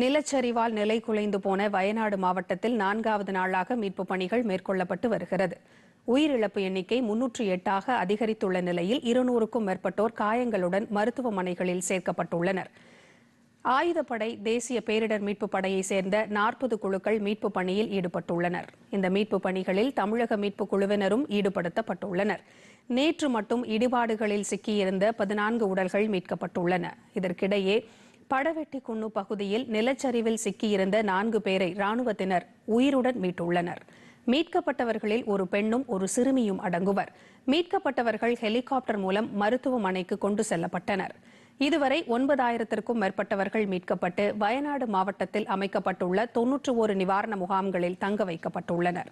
நிலச்சரிவால் நிலை குலைந்து போன வயநாடு மாவட்டத்தில் நான்காவது நாளாக மீட்புப் பணிகள் மேற்கொள்ளப்பட்டு வருகிறது உயிரிழப்பு எண்ணிக்கை முன்னூற்று எட்டாக அதிகரித்துள்ள நிலையில் இருநூறுக்கும் மேற்பட்டோர் காயங்களுடன் மருத்துவமனைகளில் சேர்க்கப்பட்டுள்ளனர் ஆயுதப்படை தேசிய பேரிடர் மீட்புப் படையை சேர்ந்த நாற்பது குழுக்கள் மீட்புப் பணியில் ஈடுபட்டுள்ளனர் இந்த மீட்புப் பணிகளில் தமிழக மீட்புக் குழுவினரும் ஈடுபடுத்தப்பட்டுள்ளனர் நேற்று மட்டும் இடிபாடுகளில் சிக்கியிருந்த பதினான்கு உடல்கள் மீட்கப்பட்டுள்ளன இதற்கிடையே படவெட்டிக்குன்னு பகுதியில் நிலச்சரிவில் சிக்கியிருந்த நான்கு பேரை ராணுவத்தினர் உயிருடன் மீட்டுள்ளனர் மீட்கப்பட்டவர்களில் ஒரு பெண்ணும் ஒரு சிறுமியும் அடங்குவர் மீட்கப்பட்டவர்கள் ஹெலிகாப்டர் மூலம் மருத்துவமனைக்கு கொண்டு செல்லப்பட்டனர் இதுவரை ஒன்பதாயிரத்திற்கும் மேற்பட்டவர்கள் மீட்கப்பட்டு வயநாடு மாவட்டத்தில் அமைக்கப்பட்டுள்ள தொன்னூற்று ஒரு நிவாரண முகாம்களில் தங்க வைக்கப்பட்டுள்ளனா்